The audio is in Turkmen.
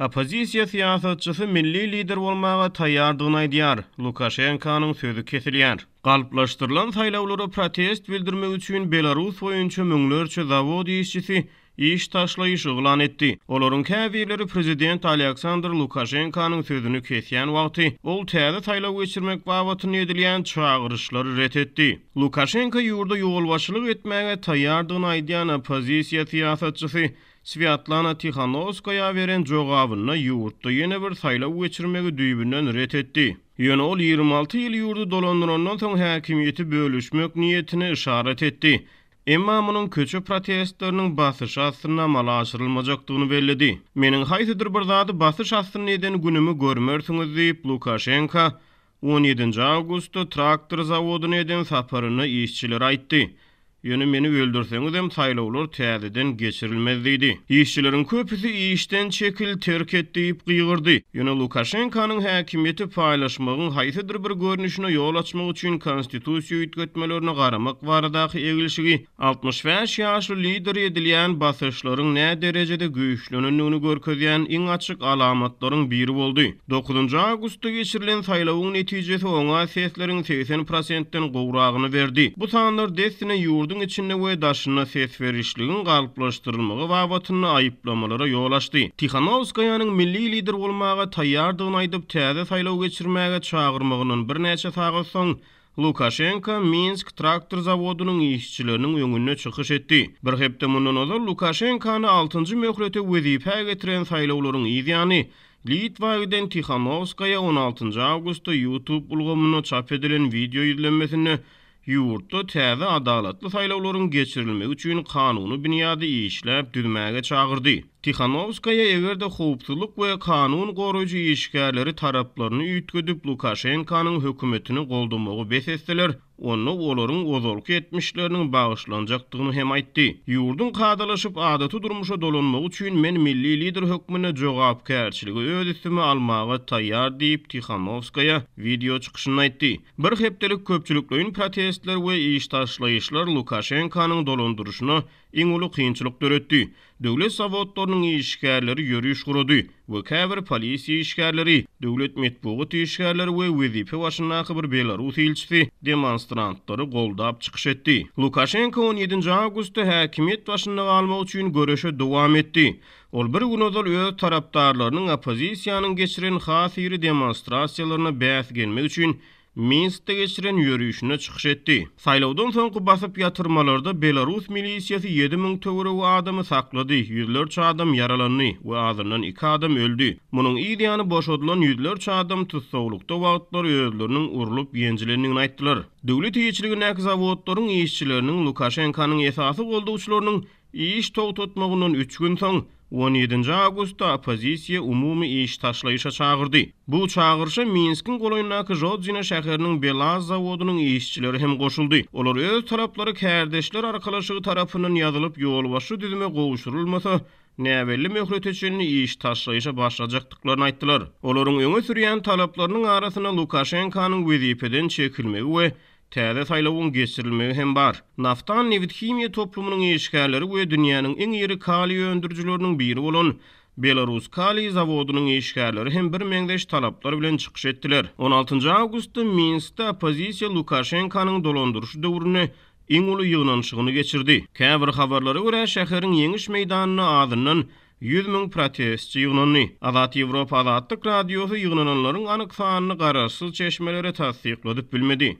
Opozisiya siyasatçısı milli lider olmağa tayyardığını aýdýar. Lukashenkanyň sözü kesilýär. Galplaşdyrylan saýlawlara protest bildirmek üçin Belarus boýunça müňlerçe zawod işçisi iş taşlaýyş ýolan etdi. Olaryň käbirleri prezident Aleksandr Lukashenkanyň sözünü kesýän wagty, ol täze saýlaw geçirmek wagtyny edilýän çağırışlary rät etdi. Lukashenka ýurda ýolbaşçylyk etmäge tayyardygyny aýdýan opozisiýa siyasatçysy Sviatlana Tihanovskaya veren jogawyna yuwurtda ýene bir saýlaw geçirmegi düýbünden ret etdi. Ýene ol 26 ýyl ýurdu dolandyrandan soň häkimiýeti bölüşmek niýetini işaret etdi. Emma munun köçü protestlarning basyş astyna mala aşyrylmajakdygyny bellidi. Menin haytıdır bir zady basyş astyny eden günümü görmersiňiz diýip Lukashenko 17-nji traktor zawodyny eden safaryny işçiler aýtdy. Yönü meni öldürseniz hem saylı olur tədidən geçirilməz dedi. İşçilərin çekil işdən çəkil tərk et deyib qıyğırdı. Yönü bir görünüşünə yol açmaq üçün konstitusiya ütkətmələrini qaramaq varadakı eğilşigi. 65 yaşlı lider edilyən basışların derecede dərəcədə güyüşlönünlüğünü görközyən in açıq alamatların biri oldu. 9. augustu geçirilen saylovun neticesi ona seslerin 80%-dən qoğrağını verdi. Bu sanlar destine yurdun ýurdun içinde we daşyna ses berişligin galyplaşdyrylmagy wagtyny aýyplamalara ýol açdy. milli lider bolmagy taýýardygyny aýdyp täze saýlaw geçirmäge çağırmagynyň bir näçe sagy soň Lukashenko Minsk traktor zavodunun işçilerinin öňüne çykyş etdi. Bir hepde mundan ozal Lukashenkany 6-njy möhlete wezipä getiren saýlawlaryň ýygyany Litvagden Tikhanovskaya 16-njy awgustda YouTube ulgamyna çap edilen video ýüzlenmesini Yurtda täze adalatly saýlawlaryň geçirilmegi üçin kanuny binýada işläp düzmäge çagyrdy. Tihanovskaya egerde hukuklyk we kanun goruji işgärleri taraplaryny ýitgidip Lukashenkanyň hökümetini goldamagy besesdiler. Onu olorun ozolki etmişlerinin bağışlanacaktığını hem aytti. Yurdun kadalaşıp adatı durmuşa dolunma üçün men milli lider hükmüne cevap kerçiligi öz üstüme tayyar deyip Tihanovskaya video çıkışını aytti. Bir heptelik köpçülüklüyün protestler ve iştaşlayışlar Lukashenka'nın dolunduruşuna ingulu kıyınçılık dörüttü. Dövlet savotlarının Ukrainanyň işgärleri ýörüş gurudy we käbir polisiýa işgärleri, döwlet medpugy işgärleri we WDP başynaky bir Belarus ýylçysy demonstrantlary goldap çykyş etdi. Lukashenko 17-nji awgustda häkimet başynyny almak üçin görüşe dowam etdi. Ol bir gün odal öz tarapdarlarının opozisiyanın geçirin xasiri demonstrasiyalarına bəhs gelmek üçün Minsk'te geçiren yürüyüşüne çıkış etti. Saylovdan sonra basıp yatırmalarda Belarus milisiyası 7000 töre ve adamı sakladı. Yüzler çoğu adam yaralandı ve azından 2 adam öldü. Bunun iyi diyanı boş odulan yüzler çoğu adam tutsavlukta vaatları özlerinin uğrulup yencilerinin aittiler. Devleti geçirgin ekza vaatların işçilerinin Lukashenka'nın esası olduğu uçlarının iş toğ tutmağının 3 gün son 17-nji awgustda opozisiýa umumy iş taşlaýyşa Bu çağırşa Minskin goýunaky Jodzina şäheriniň Belaz zawodynyň işçileri hem goşuldy. Olar öz kərdəşlər kärdeşler arkalaşygy tarapynyň ýazylyp ýolbaşy düzmegi goýuşdurylmasa, näbelli üçin iş taşlaýyşa başlajakdyklaryny aýtdylar. Olaryň öňe sürýän talaplarynyň arasyna Lukashenkanyň wezipeden çekilmegi we Täze saýlawyň geçirilmegi hem bar. Naftan Nevit kimya toplumynyň işgärleri we dünýäniň iň ýeri kali öndürjüleriniň biri bolan Belarus kali zavodunun işgärleri hem bir meňdeş talaplar bilen çykyş etdiler. 16-njy awgustda Minskda opposisiýa Lukashenkanyň dolandyryş döwrüni iň uly ýygnanyşygyny geçirdi. Käbir habarlara görä şäheriň ýeňiş meýdanyna adynyň 100 000 protest ýygnanyny. Awat Ýewropa Awatlyk radiosu ýygnananlaryň anyk sanyny garaşsyz çeşmelere bilmedi.